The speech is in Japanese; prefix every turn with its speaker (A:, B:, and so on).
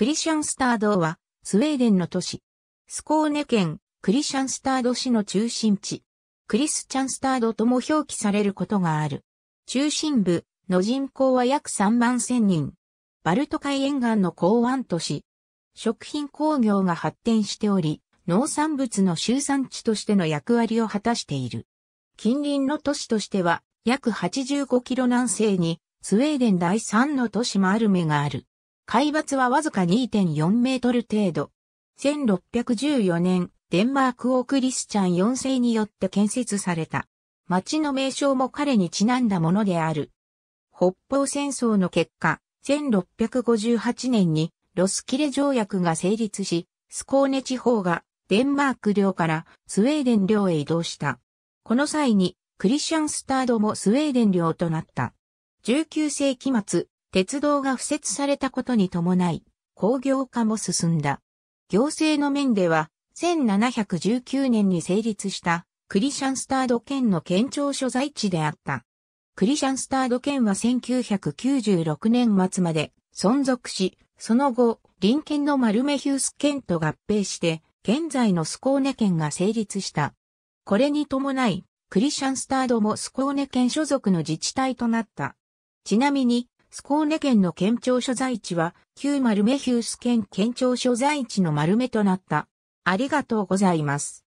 A: クリシャンスタードは、スウェーデンの都市。スコーネ県、クリシャンスタード市の中心地。クリスチャンスタードとも表記されることがある。中心部の人口は約3万千人。バルト海沿岸の港湾都市。食品工業が発展しており、農産物の集産地としての役割を果たしている。近隣の都市としては、約85キロ南西に、スウェーデン第3の都市マルメがある。海抜はわずか2.4メートル程度。1614年、デンマーク王クリスチャン4世によって建設された。町の名称も彼にちなんだものである。北方戦争の結果、1658年にロスキレ条約が成立し、スコーネ地方がデンマーク領からスウェーデン領へ移動した。この際にクリシャンスタードもスウェーデン領となった。19世紀末、鉄道が敷設されたことに伴い、工業化も進んだ。行政の面では、1719年に成立したクリシャンスタード県の県庁所在地であった。クリシャンスタード県は1996年末まで存続し、その後、隣県のマルメヒュース県と合併して、現在のスコーネ県が成立した。これに伴い、クリシャンスタードもスコーネ県所属の自治体となった。ちなみに、スコーネ県の県庁所在地は、旧丸目メヒース県県庁所在地の丸目となった。ありがとうございます。